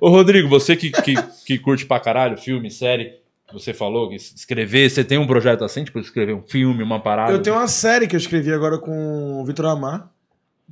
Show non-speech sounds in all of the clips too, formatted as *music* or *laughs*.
Ô, Rodrigo, você que, que, que curte pra caralho filme, série, você falou que escrever, você tem um projeto assim, tipo, escrever um filme, uma parada? Eu tenho uma série que eu escrevi agora com o Vitor Amar,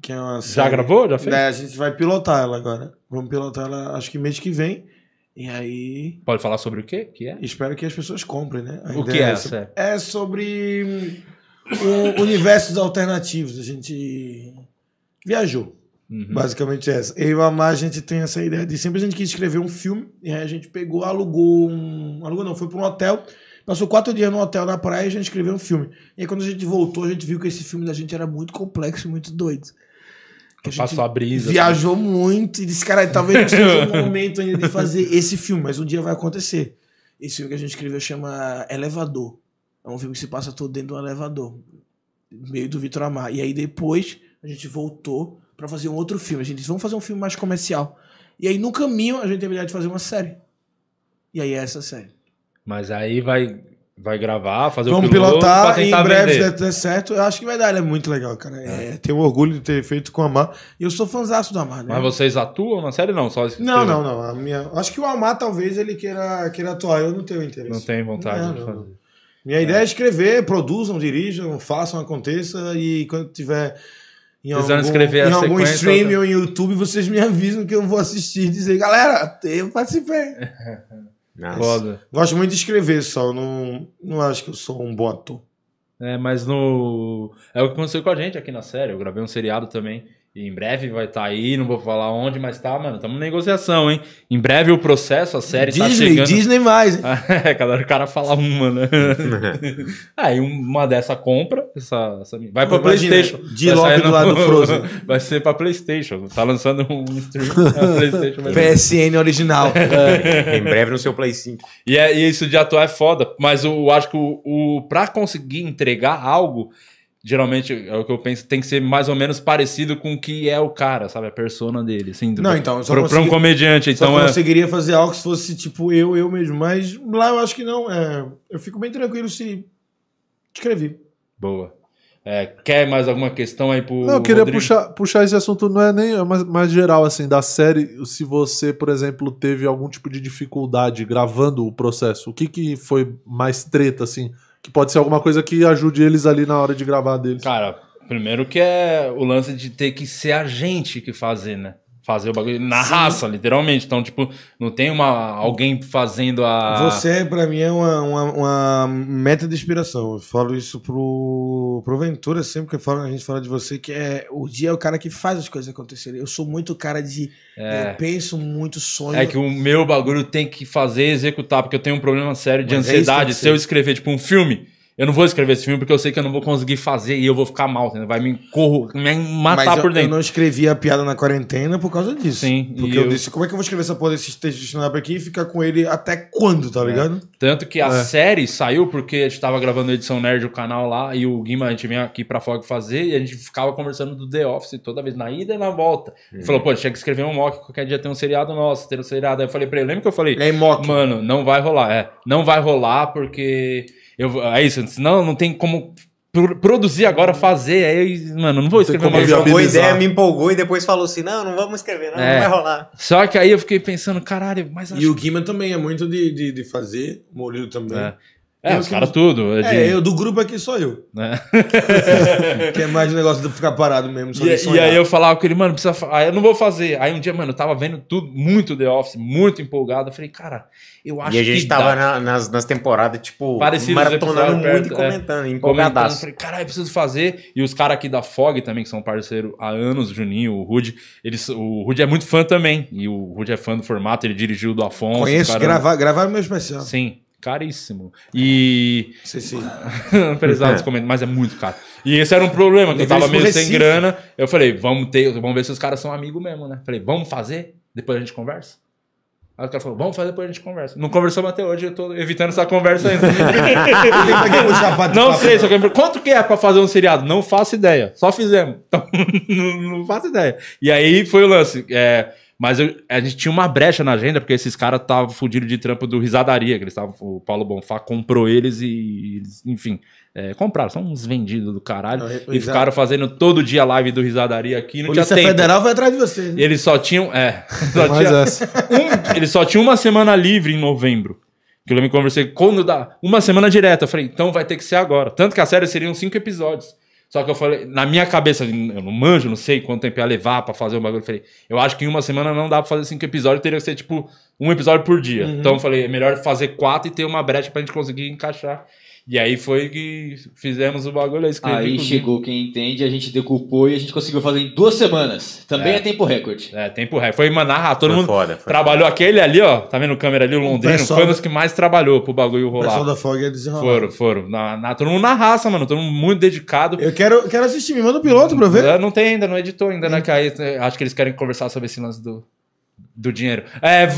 que é uma série... Já gravou? Já fez? É, a gente vai pilotar ela agora. Vamos pilotar ela, acho que mês que vem. E aí... Pode falar sobre o quê? que é? Espero que as pessoas comprem, né? A o que é essa? É, é sobre universos alternativos. A gente viajou. Uhum. Basicamente é essa. Eu e o Amar, a gente tem essa ideia de sempre a gente quis escrever um filme, e aí a gente pegou, alugou um. Alugou não, foi para um hotel. Passou quatro dias no hotel na praia e a gente escreveu um filme. E aí, quando a gente voltou, a gente viu que esse filme da gente era muito complexo, muito doido. Que a Passou a brisa. Viajou assim. muito e disse, cara, talvez não esteja um momento ainda de fazer esse filme, mas um dia vai acontecer. Esse filme que a gente escreveu chama Elevador. É um filme que se passa todo dentro de um elevador. Meio do Vitor Amar. E aí depois a gente voltou para fazer um outro filme. A gente disse, vamos fazer um filme mais comercial. E aí, no caminho, a gente teve a ideia de fazer uma série. E aí é essa série. Mas aí vai, vai gravar, fazer vamos o piloto pilotar em breve vender. der certo. Eu acho que vai dar, ele é muito legal, cara. É, é. tenho orgulho de ter feito com a Amar. E eu sou fãzaço do Amar, né? Mas vocês atuam na série não? Só não, não, não. minha... Acho que o Amar talvez ele queira, queira atuar. Eu não tenho interesse. Não tenho vontade não, de não. fazer. Minha é. ideia é escrever, produzam, dirijam, façam, aconteça e quando tiver em algum, escrever em algum stream ou, ou em YouTube, vocês me avisam que eu vou assistir e dizer, galera, eu participei. *laughs* Gosto muito de escrever só, não, não acho que eu sou um bom ator. É, mas no. É o que aconteceu com a gente aqui na série. Eu gravei um seriado também e em breve vai estar tá aí, não vou falar onde, mas tá, mano, estamos em negociação, hein? Em breve o processo, a série tá Disney, tá chegando. Disney mais. é, *laughs* cada hora o cara fala uma, né? *laughs* aí uma dessa compra, essa, essa... vai para PlayStation. De vai logo do lado do Frozen. *laughs* vai ser para PlayStation. Tá lançando um stream PlayStation. PSN original. É. É. em breve no seu Play 5. E, é, e isso de atuar é foda, mas eu acho que o, o para conseguir entregar algo geralmente é o que eu penso, tem que ser mais ou menos parecido com o que é o cara, sabe? A persona dele, assim. Do, não, então, só pra, pra um comediante, então. Eu é- conseguiria é... fazer algo se fosse tipo eu, eu mesmo, mas lá eu acho que não. É, eu fico bem tranquilo se escrevi. Boa. É, quer mais alguma questão aí pro. Não, eu queria Rodrigo? puxar, puxar esse assunto, não é nem é mais, mais geral, assim, da série. Se você, por exemplo, teve algum tipo de dificuldade gravando o processo, o que, que foi mais treta, assim? que pode ser alguma coisa que ajude eles ali na hora de gravar deles. Cara, primeiro que é o lance de ter que ser a gente que fazer, né? fazer o bagulho na Sim. raça, literalmente. Então, tipo, não tem uma alguém fazendo a. Você, para mim, é uma, uma, uma, meta de inspiração. Eu falo isso pro, pro Ventura sempre que falo, a gente fala de você, que é o dia é o cara que faz as coisas acontecerem. Eu sou muito cara de. É. Eu penso muito, sonho. É que o meu bagulho tem que fazer executar, porque eu tenho um problema sério de Mas é ansiedade. É Se eu escrever, tipo, um filme eu não vou escrever esse filme porque eu sei que eu não vou conseguir fazer e eu vou ficar mal, entendeu? vai me, corro, me matar Mas eu, por dentro. Eu não escrevi a piada na quarentena por causa disso. Sim. Porque eu, eu, disse, como é que eu vou escrever essa porra desse texto de stand-up aqui e ficar com ele até quando, tá é. ligado? É. Tanto que a é. série saiu porque a gente tava gravando a edição nerd, o canal lá, e o Guima, a gente vinha aqui pra Fog fazer e a gente ficava conversando do The Office toda vez, na ida e na volta. Uhum. Falou, pô, tinha que escrever um mock, qualquer dia tem um seriado nosso, ter um seriado. Aí eu falei pra ele, lembra que eu falei? É mock. Mano, não vai rolar, é. Não vai rolar porque eu, é isso, senão não tem como produzir agora, fazer. Aí, mano, não vou escrever mais. Me empolgou a ideia, me empolgou e depois falou assim: não, não vamos escrever, não, é. não vai rolar. Só que aí eu fiquei pensando, caralho, mas. E o Guima também é muito de, de, de fazer, Murilo também. É. É, os caras tudo. É, é de... é, eu do grupo aqui sou eu. É. *laughs* que é mais um negócio de ficar parado mesmo. e, e aí eu falava com ele, mano, precisa. Aí eu não vou fazer. Aí um dia, mano, eu tava vendo tudo, muito The Office, muito empolgado. Eu falei, cara, eu acho que. E a gente tava na, nas, nas temporadas, tipo, Parecidos né, maratonando muito perto, e é, comentando, é, empolgadaço. Falei, caralho, preciso fazer. E os caras aqui da Fog também, que são parceiro há anos, o Juninho, o Rude, eles, o Rude é muito fã também. E o Rude é fã do formato, ele dirigiu do Afonso. Conheço, gravar, gravaram meu especial. Sim caríssimo. É. E. Sim, sim. Apesar dos comentários, mas é muito caro. E esse era um problema, que eu tava meio sem grana. Eu falei, vamos ter, vamos ver se os caras são amigos mesmo, né? Falei, vamos fazer? Depois a gente conversa. Aí o cara falou, vamos fazer, depois a gente conversa. Não conversamos até hoje, eu tô evitando essa conversa ainda. *laughs* não sei, só que quanto que é pra fazer um seriado? Não faço ideia, só fizemos. *laughs* Então, não, não faço ideia. E aí foi o lance. É, mas eu, a gente tinha uma brecha na agenda, porque esses caras estavam fudidos de trampo do Risadaria, que eles tavam O Paulo Bonfá comprou eles e. Enfim, é, compraram, são uns vendidos do caralho. Eu, é e ficaram fazendo todo dia live do Risadaria aqui. Não Polícia tinha tempo. Federal foi atrás de vocês. Né? Eles só tinham. É. *laughs* Só tinha, um, eles só tinham uma semana livre em novembro. Que eu me conversei quando dá. Uma semana direta. Eu falei, então vai ter que ser agora. Tanto que a série seriam cinco episódios. Só que eu falei, na minha cabeça, eu não manjo, não sei quanto tempo ia levar pra fazer o bagulho. Eu falei, eu acho que em uma semana não dá pra fazer cinco episódios, teria que ser tipo um episódio por dia. Uhum. Então eu falei, é melhor fazer quatro e ter uma brecha pra gente conseguir encaixar. E aí foi que fizemos o bagulho, é Aí comigo. chegou quem entende, a gente decupou e a gente conseguiu fazer em duas semanas. Também é, é tempo recorde. É, tempo recorde. Foi Manaha, todo foi mundo foda, trabalhou. Foda. Aquele ali, ó, tá vendo a câmera ali, o Londrino, pessoal, foi um dos que mais trabalhou pro bagulho rolar. O pessoal da Fog eles é Foram, foram. Na, na, todo mundo na raça, mano, todo mundo muito dedicado. Eu quero, quero assistir, me manda o um piloto pra ver. Não tem ainda, não editou ainda, né? Hum. Que aí, é, acho que eles querem conversar sobre esse lance do do dinheiro. É,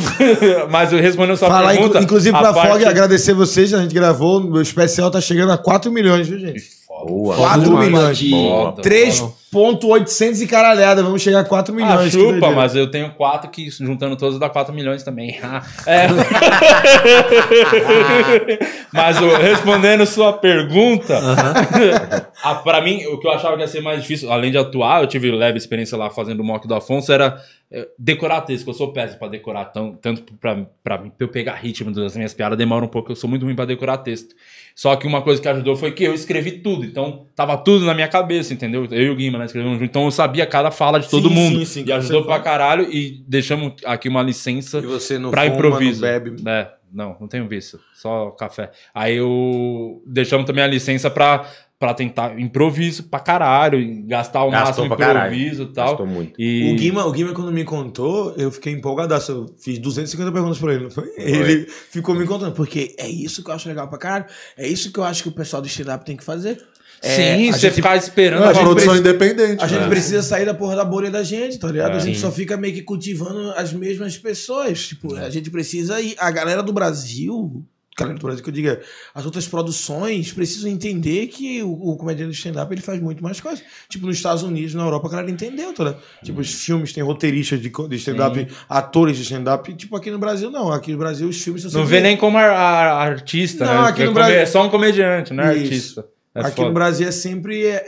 *laughs* mas eu respondendo sua Falar, pergunta. Inclusive, para a parte... FOG, agradecer vocês, a gente gravou, meu especial tá chegando a 4 milhões, viu, gente? Boa, 4 milhões. Foda, 3, foda ponto 800 e caralhada, vamos chegar a 4 milhões. Ah, chupa, mas eu tenho 4 que, juntando todos, dá 4 milhões também. *laughs* Ah, é. *laughs* mas respondendo sua pergunta, uh -huh. para mim, o que eu achava que ia ser mais difícil, além de atuar, eu tive leve experiência lá fazendo o mock do Afonso, era eh, decorar texto, que eu sou péssimo para decorar, tão, tanto para eu pegar ritmo das minhas piadas, demora um pouco, eu sou muito ruim para decorar texto. Só que uma coisa que ajudou foi que eu escrevi tudo, então tava tudo na minha cabeça, entendeu? Eu e o Guima, né? né? Escrevemos junto. Então eu sabia cada fala de todo sim, mundo. Sim, sim, e ajudou pra fala. caralho e deixamos aqui uma licença e você não pra fuma, improviso. Não bebe. É, não, não tenho visto. Só café. Aí eu deixamos também a licença pra, pra tentar improviso pra caralho, gastar o Gastou máximo improviso e tal. Gastou muito. E... O, Guima, o Guima, quando me contou, eu fiquei empolgadaço. Eu fiz 250 perguntas pra ele. Foi? Ele ficou me contando, porque é isso que eu acho legal pra caralho. É isso que eu acho que o pessoal do stand-up tem que fazer. É, sim, é, você gente, ficar esperando. É, a, produção independente. A gente né? precisa sair da porra da bolha da gente, tá ligado? É, a gente sim. só fica meio que cultivando as mesmas pessoas. Tipo, a gente precisa ir. A galera do Brasil. Galera do Brasil que eu diga, as outras produções precisam entender que o, o comediante de stand-up ele faz muito mais coisas. Tipo, nos Estados Unidos, na Europa, a galera entendeu, tá ligado? Tipo, hum. os filmes têm roteiristas de, de stand-up, atores de stand-up. Tipo, aqui no Brasil, não. Aqui no Brasil, os filmes são Não vê nem como a, a, a artista, não, né? Aqui é no Brasil... É só um comediante, não é Isso. artista. É Aqui foda. no Brasil é sempre é,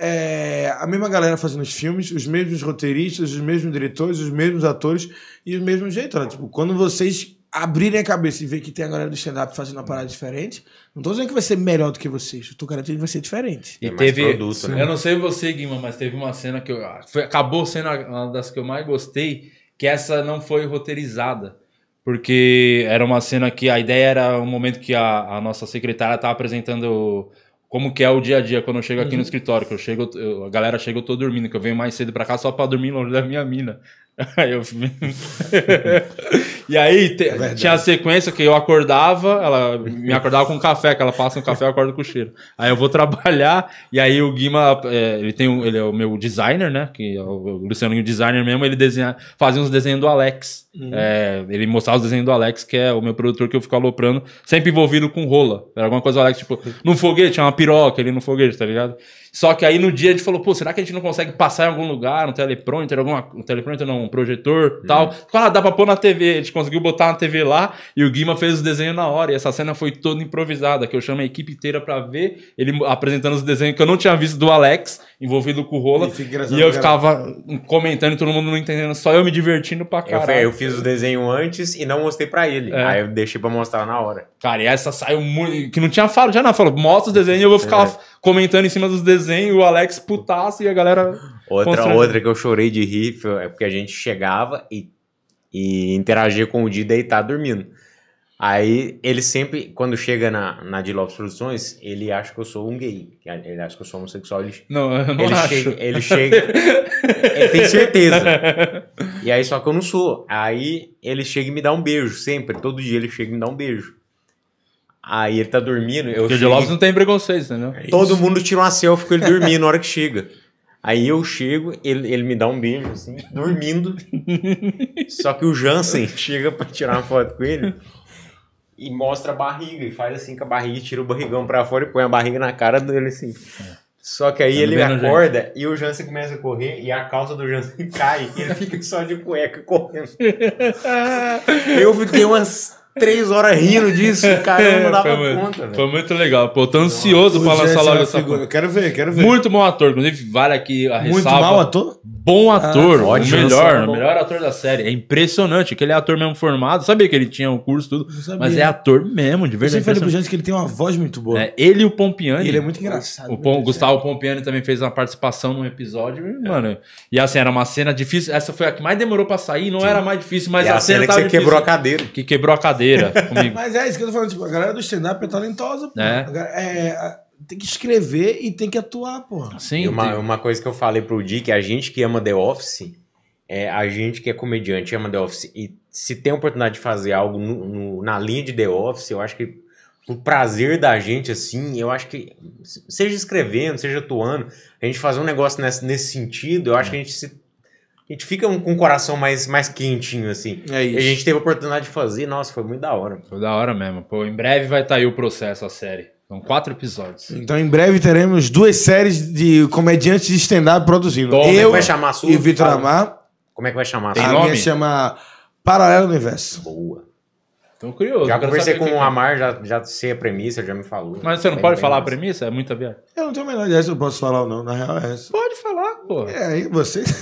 é, a mesma galera fazendo os filmes, os mesmos roteiristas, os mesmos diretores, os mesmos atores e o mesmo jeito. Né? Tipo, quando vocês abrirem a cabeça e ver que tem a galera do stand-up fazendo uma hum. parada diferente, não tô dizendo que vai ser melhor do que vocês, eu tô garantindo que vai ser diferente. E é teve. Produto, né? Eu não sei você, Guima, mas teve uma cena que eu. Ah, foi, acabou sendo uma das que eu mais gostei, que essa não foi roteirizada. Porque era uma cena que a ideia era um momento que a, a nossa secretária estava apresentando como que é o dia a dia quando eu chego aqui uhum. no escritório, que eu chego, eu, a galera chega, eu tô dormindo, que eu venho mais cedo para cá só para dormir longe da minha mina. *laughs* Aí eu *laughs* E aí te, é tinha a sequência que eu acordava, ela me acordava com café, que ela passa um café, eu acordo com cheiro. Aí eu vou trabalhar, e aí o Guima, é, ele tem um, ele é o meu designer, né? Que é o, o Luciano, o designer mesmo, ele desenha, fazia uns desenhos do Alex. Uhum. É, ele mostrava os desenhos do Alex, que é o meu produtor que eu fico aloprando, sempre envolvido com rola. Era alguma coisa do Alex, tipo, num foguete, é uma piroca, ali no foguete, tá ligado? Só que aí no dia a gente falou, pô, será que a gente não consegue passar em algum lugar, um telepronter, alguma, um telepronter não, um projetor, uhum. tal? Fala, ah, dá pra pôr na TV. A gente conseguiu botar na TV lá e o Guima fez os desenhos na hora. E essa cena foi toda improvisada, que eu chamo a equipe inteira pra ver ele apresentando os desenhos que eu não tinha visto do Alex, envolvido com o Rola. E, eu ficava comentando e todo mundo não entendendo, só eu me divertindo pra caralho. Eu, eu fiz o desenho antes e não mostrei pra ele. É. Aí eu deixei pra mostrar na hora. Cara, e essa saiu muito. Que não tinha falo, já não. Falou, mostra os desenhos e eu vou ficar é. comentando em cima dos desenhos, o Alex putaço e a galera. Outra, outra que eu chorei de rir é porque a gente chegava e e interagir com o Di deitado tá dormindo. Aí ele sempre, quando chega na, na de Lopes Produções, ele acha que eu sou um gay. Ele acha que eu sou homossexual. Ele, não, eu não ele acho. Chega, ele chega. ele tem certeza. E aí, só que eu não sou. Aí ele chega e me dá um beijo, sempre. Todo dia ele chega e me dá um beijo. Aí ele tá dormindo. Eu Porque o de Lopes não tem preconceito, entendeu? É todo mundo tira uma selfie com ele dormindo na hora que chega. Aí eu chego, ele, ele me dá um beijo, assim, dormindo. *laughs* Só que o Jansen chega para tirar uma foto com ele e mostra a barriga. E faz assim com a barriga, tira o barrigão pra fora e põe a barriga na cara dele, assim. É. Só que aí tá ele acorda jeito. e o Jansen começa a correr e a calça do Jansen *laughs* cai e ele fica só de cueca correndo. *laughs* eu fiquei umas três horas rindo disso, cara, eu não é, dava foi, conta. Velho. Foi muito legal, pô. Eu tô ansioso pra é lançar logo essa figura. Eu quero ver, quero ver. Muito bom ator, inclusive, vale aqui a ressalva. Muito mau ator? Bom ah, ator, ah, ótimo, melhor, o melhor ator da série. É impressionante, que ele é ator mesmo formado. Sabia que ele tinha um curso tudo, mas é ator mesmo, de verdade. Você falei pro gente que ele tem uma voz muito boa. É, ele e o Pompiani. Ele é muito engraçado. O Pom, Gustavo Pompiani também fez uma participação num episódio, é. mano. E assim, era uma cena difícil. Essa foi a que mais demorou pra sair, não Sim. era mais difícil, mas e é a, a cena, cena que você difícil, quebrou a cadeira. Que quebrou a cadeira brincadeira *laughs* comigo. Mas é isso que eu tô falando, tipo, a galera do stand-up é talentosa, pô. É. é tem que escrever e tem que atuar, pô. Sim. Uma, tem... uma coisa que eu falei pro Dick, a gente que ama The Office, é, a gente que é comediante ama The Office, e se tem a oportunidade de fazer algo no, no, na linha de The Office, eu acho que o prazer da gente, assim, eu acho que, seja escrevendo, seja atuando, a gente fazer um negócio nesse, nesse sentido, eu acho é. que a gente se a gente fica com o coração mais, mais quentinho, assim. É isso. E a gente teve a oportunidade de fazer, nossa, foi muito da hora. Foi da hora mesmo. Pô, em breve vai estar tá aí o processo, a série. São quatro episódios. Então, em breve teremos duas séries de comediantes de stand-up produzindo. É eu vai chamar a e o Vitor Amar. Como é que vai chamar? Tem a nome? minha chama Paralelo Universo. Boa. Tô curioso. Já conversei com o é. Amar, já, já sei a premissa, já me falou. Mas você não pode falar a premissa? É muita viagem. Eu não tenho a menor ideia se eu posso falar ou não. Na real é essa. Pode falar, pô. É, aí você... *laughs*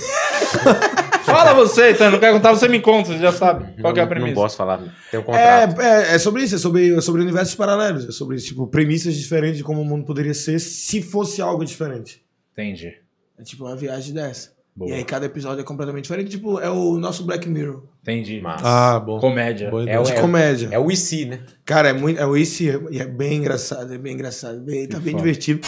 *laughs* Fala você, então. Não quero contar, você me conta, você já sabe. Qual não, é a premissa? Não posso falar. Tem um é, contrato. É, é, é, sobre isso, é sobre, é sobre universos paralelos. É sobre tipo, premissas diferentes de como o mundo poderia ser se fosse algo diferente. Entendi. É tipo uma viagem dessa. Boa. E aí cada episódio é completamente diferente. Tipo, é o nosso Black Mirror. Entendi. Massa. Ah, bom. Comédia. Boa é o, de é, comédia. É o IC, né? Cara, é muito. É o IC e é, é, bem engraçado, é bem engraçado. Bem, tá bem divertido.